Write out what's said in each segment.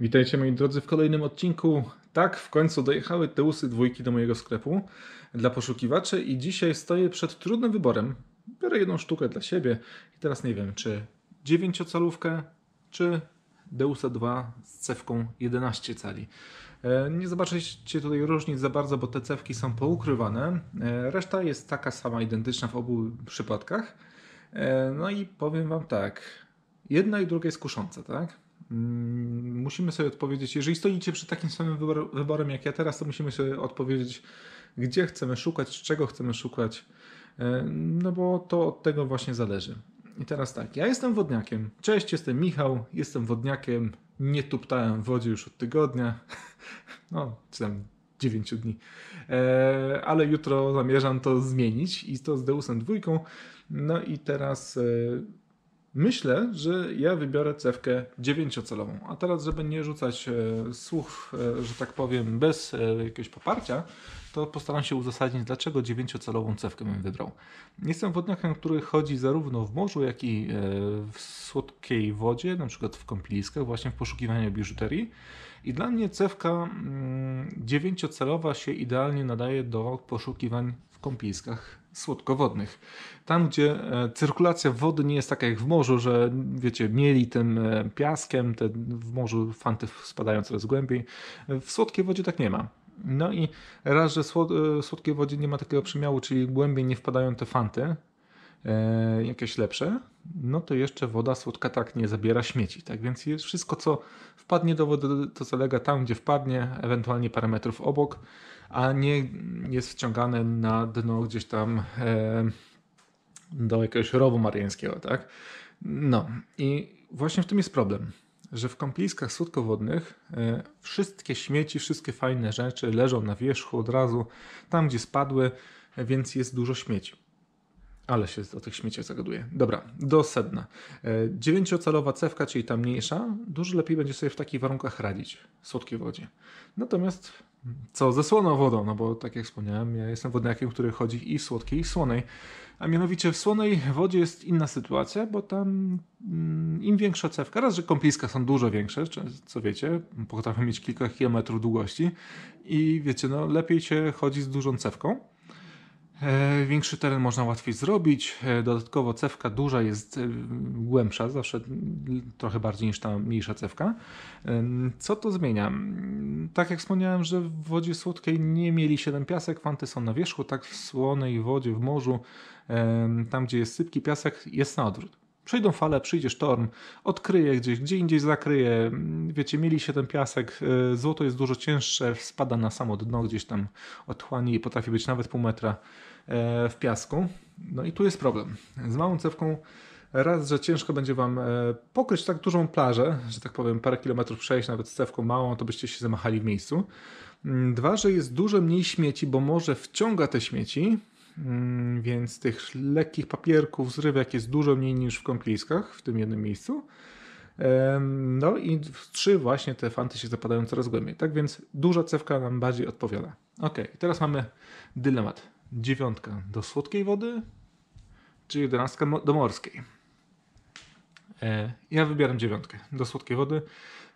Witajcie moi drodzy w kolejnym odcinku. Tak, w końcu dojechały te usy dwójki do mojego sklepu dla poszukiwaczy i dzisiaj stoję przed trudnym wyborem. Biorę jedną sztukę dla siebie i teraz nie wiem, czy 9-calówkę, czy Deusa 2 z cewką 11 cali. E, nie zobaczycie tutaj różnic za bardzo, bo te cewki są poukrywane. E, reszta jest taka sama, identyczna w obu przypadkach. E, no i powiem Wam tak, jedna i druga jest kusząca, tak? Mm, musimy sobie odpowiedzieć, jeżeli stoicie przed takim samym wybor, wyborem jak ja teraz, to musimy sobie odpowiedzieć, gdzie chcemy szukać, czego chcemy szukać, e, no bo to od tego właśnie zależy. I teraz tak, ja jestem wodniakiem. Cześć, jestem Michał, jestem wodniakiem, nie tuptałem w wodzie już od tygodnia, no czy tam 9 dni, e, ale jutro zamierzam to zmienić i to z Deusem dwójką. No i teraz e, Myślę, że ja wybiorę cewkę dziewięciocelową. A teraz, żeby nie rzucać e, słów, e, że tak powiem, bez e, jakiegoś poparcia, to postaram się uzasadnić, dlaczego dziewięciocelową cewkę bym wybrał. Jestem wodniakiem, który chodzi zarówno w morzu, jak i e, w słodkiej wodzie, na przykład w kąpieliskach, właśnie w poszukiwaniu biżuterii. I dla mnie cewka mm, dziewięciocelowa się idealnie nadaje do poszukiwań w kąpiskach słodkowodnych. Tam, gdzie e, cyrkulacja wody nie jest taka jak w morzu, że wiecie, mieli tym e, piaskiem, te w morzu fanty spadają coraz głębiej. W słodkiej wodzie tak nie ma. No i raz, że e, w słodkiej wodzie nie ma takiego przymiału, czyli głębiej nie wpadają te fanty, E, jakieś lepsze, no to jeszcze woda słodka tak nie zabiera śmieci. Tak więc jest wszystko, co wpadnie do wody, to zalega tam, gdzie wpadnie, ewentualnie parę metrów obok, a nie jest wciągane na dno gdzieś tam e, do jakiegoś rowu mariańskiego, tak? No i właśnie w tym jest problem, że w kąpieliskach słodkowodnych e, wszystkie śmieci, wszystkie fajne rzeczy leżą na wierzchu od razu, tam gdzie spadły, więc jest dużo śmieci. Ale się o tych śmieciach zagaduje. Dobra, do sedna. E, dziewięciocalowa cewka, czyli ta mniejsza, dużo lepiej będzie sobie w takich warunkach radzić, w słodkiej wodzie. Natomiast co ze słoną wodą, no bo tak jak wspomniałem, ja jestem wodniakiem, który chodzi i w słodkiej, i słonej. A mianowicie w słonej wodzie jest inna sytuacja, bo tam mm, im większa cewka, raz, że kąpieliska są dużo większe, co wiecie, potrafią mieć kilka kilometrów długości i wiecie, no lepiej się chodzi z dużą cewką E, większy teren można łatwiej zrobić. E, dodatkowo cewka duża jest e, głębsza, zawsze trochę bardziej niż ta mniejsza cewka. Co to zmienia? Mm, tak jak wspomniałem, że w wodzie słodkiej nie mieli 7 piasek, fanty są na wierzchu, tak w słonej wodzie, w morzu, tam gdzie jest sypki piasek, jest na odwrót przejdą fale, przyjdzie sztorm, odkryje gdzieś, gdzie indziej zakryje. Wiecie, mieli się ten piasek, e, złoto jest dużo cięższe, spada na samo dno gdzieś tam otchłani i potrafi być nawet pół metra e, w piasku. No i tu jest problem. Z małą cewką raz, że ciężko będzie Wam e, pokryć tak dużą plażę, że tak powiem parę kilometrów przejść nawet z cewką małą, to byście się zamachali w miejscu. Mm, dwa, że jest dużo mniej śmieci, bo morze wciąga te śmieci, Mm, więc tych lekkich papierków, zrywek jest dużo mniej niż w kąpieliskach w tym jednym miejscu. No i w trzy właśnie te fanty się zapadają coraz głębiej. Tak więc duża cewka nam bardziej odpowiada. Ok, teraz mamy dylemat. Dziewiątka do słodkiej wody, czy jedenastka do morskiej. E, ja wybieram dziewiątkę do słodkiej wody.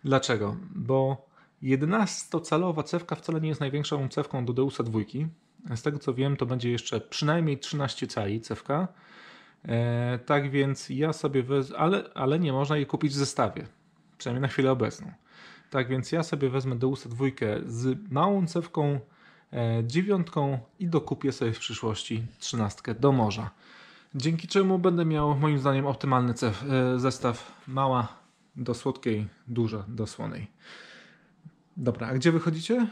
Dlaczego? Bo 11-calowa cewka wcale nie jest największą cewką do Deusa dwójki. Z tego co wiem, to będzie jeszcze przynajmniej 13 cali cewka. Tak więc ja sobie wezmę, ale, ale nie można jej kupić w zestawie, przynajmniej na chwilę obecną. Tak więc ja sobie wezmę do usta dwójkę z małą cewką, e, dziewiątką i dokupię sobie w przyszłości trzynastkę do morza. Dzięki czemu będę miał moim zdaniem optymalny e, zestaw mała do słodkiej, duża do słonej. Dobra, a gdzie wychodzicie?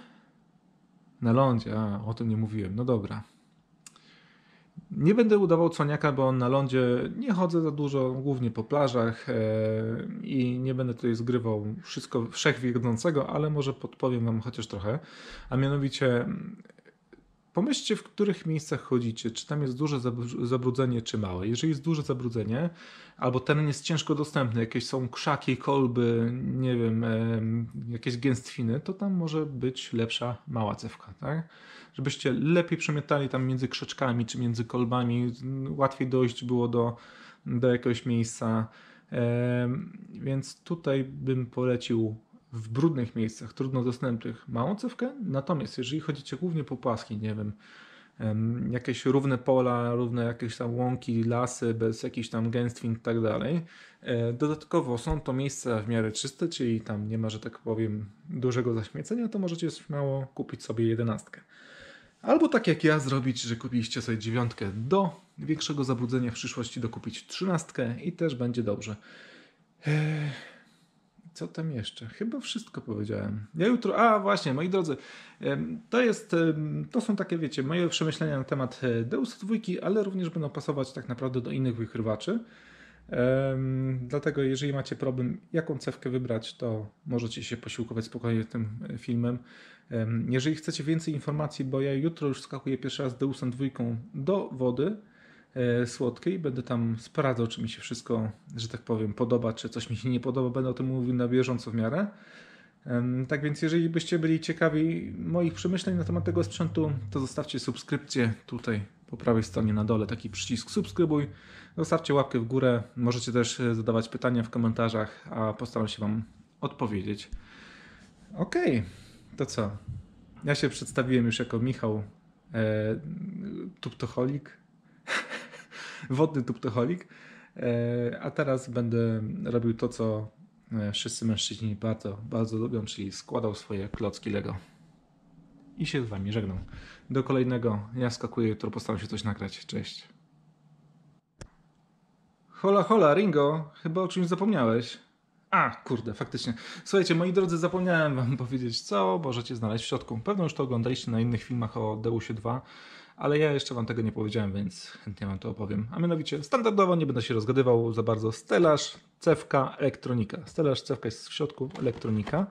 Na lądzie, a o tym nie mówiłem, no dobra. Nie będę udawał coniaka, bo na lądzie nie chodzę za dużo, głównie po plażach e, i nie będę tutaj zgrywał wszystko wszechwiedzącego, ale może podpowiem Wam chociaż trochę. A mianowicie Pomyślcie, w których miejscach chodzicie, czy tam jest duże zabrudzenie, czy małe. Jeżeli jest duże zabrudzenie, albo teren jest ciężko dostępny, jakieś są krzaki, kolby, nie wiem, jakieś gęstwiny, to tam może być lepsza mała cewka, tak? Żebyście lepiej przemiatali tam między krzeczkami, czy między kolbami, łatwiej dojść było do, do jakiegoś miejsca. Więc tutaj bym polecił w brudnych miejscach, trudno dostępnych, małą cewkę. Natomiast jeżeli chodzicie głównie po płaski, nie wiem, jakieś równe pola, równe jakieś tam łąki, lasy, bez jakichś tam gęstwin i tak dalej. E, dodatkowo są to miejsca w miarę czyste, czyli tam nie ma, że tak powiem, dużego zaśmiecenia, to możecie śmiało kupić sobie jedenastkę. Albo tak jak ja zrobić, że kupiliście sobie dziewiątkę do większego zabudzenia w przyszłości, dokupić trzynastkę i też będzie dobrze. Eee co tam jeszcze? Chyba wszystko powiedziałem. Ja jutro, a właśnie, moi drodzy, to jest, to są takie, wiecie, moje przemyślenia na temat e, Deus dwójki, ale również będą pasować tak naprawdę do innych wykrywaczy. Dlatego, jeżeli macie problem, jaką cewkę wybrać, to możecie się posiłkować spokojnie tym e, filmem. Jeżeli chcecie więcej informacji, bo ja jutro już skakuję pierwszy raz Deusem dwójką do wody, E, słodkiej. Będę tam sprawdzał, czy mi się wszystko, że tak powiem, podoba, czy coś mi się nie podoba. Będę o tym mówił na bieżąco w miarę. Tak więc, jeżeli byście byli ciekawi moich przemyśleń na temat tego sprzętu, to zostawcie subskrypcję tutaj po prawej stronie na dole, taki przycisk subskrybuj. Zostawcie łapkę w górę. Możecie też e, zadawać pytania w komentarzach, a postaram się Wam odpowiedzieć. Okej, okay, to co? Ja się przedstawiłem już jako Michał e, wodny tuptoholik. E, a teraz będę robił to, co e, wszyscy mężczyźni bardzo, bardzo lubią, czyli składał swoje klocki Lego. I się z wami żegnam. Do kolejnego. Ja skakuję, jutro postaram się coś nagrać. Cześć. Hola, hola, Ringo. Chyba o czymś zapomniałeś. A, kurde, faktycznie. Słuchajcie, moi drodzy, zapomniałem wam powiedzieć, co możecie znaleźć w środku. Pewno już to oglądaliście na innych filmach o Deusie 2 ale ja jeszcze Wam tego nie powiedziałem, więc chętnie Wam to opowiem. A mianowicie standardowo nie będę się rozgadywał za bardzo. Stelaż, cewka, elektronika. Stelaż, cewka jest w środku, elektronika.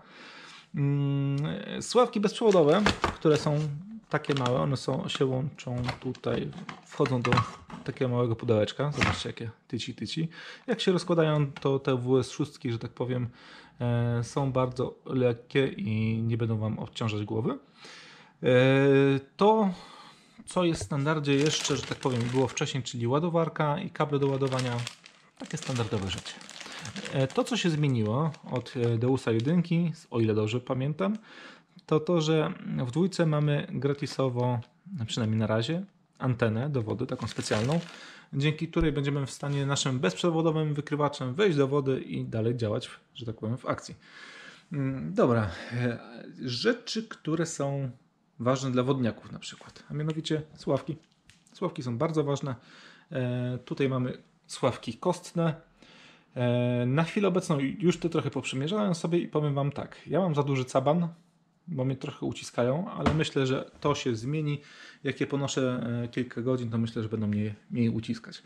Mm, sławki bezprzewodowe, które są takie małe, one są, się łączą tutaj, wchodzą do takiego małego pudełeczka. Zobaczcie, jakie tyci, tyci. Jak się rozkładają, to te WS6, że tak powiem, e, są bardzo lekkie i nie będą Wam obciążać głowy. E, to co jest w standardzie jeszcze, że tak powiem, było wcześniej, czyli ładowarka i kable do ładowania. Takie standardowe rzeczy. E, to, co się zmieniło od e, Deusa Jedynki, o ile dobrze pamiętam, to to, że w dwójce mamy gratisowo, przynajmniej na razie, antenę do wody, taką specjalną, dzięki której będziemy w stanie naszym bezprzewodowym wykrywaczem wejść do wody i dalej działać, że tak powiem, w akcji. Mm, dobra, e, rzeczy, które są ważne dla wodniaków na przykład, a mianowicie sławki. Sławki są bardzo ważne. E, tutaj mamy sławki kostne. E, na chwilę obecną już te trochę poprzymierzałem sobie i powiem Wam tak. Ja mam za duży caban, bo mnie trochę uciskają, ale myślę, że to się zmieni. Jakie ponoszę e, kilka godzin, to myślę, że będą mnie mniej uciskać.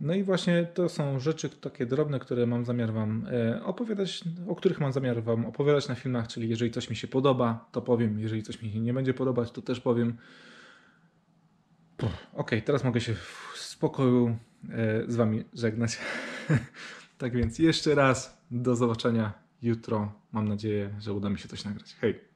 No i właśnie to są rzeczy takie drobne, które mam zamiar Wam e, opowiadać, o których mam zamiar Wam opowiadać na filmach, czyli jeżeli coś mi się podoba, to powiem, jeżeli coś mi się nie będzie podobać, to też powiem. Okej, teraz mogę się w spokoju e, z Wami żegnać. tak więc jeszcze raz do zobaczenia jutro. Mam nadzieję, że uda mi się coś nagrać. Hej!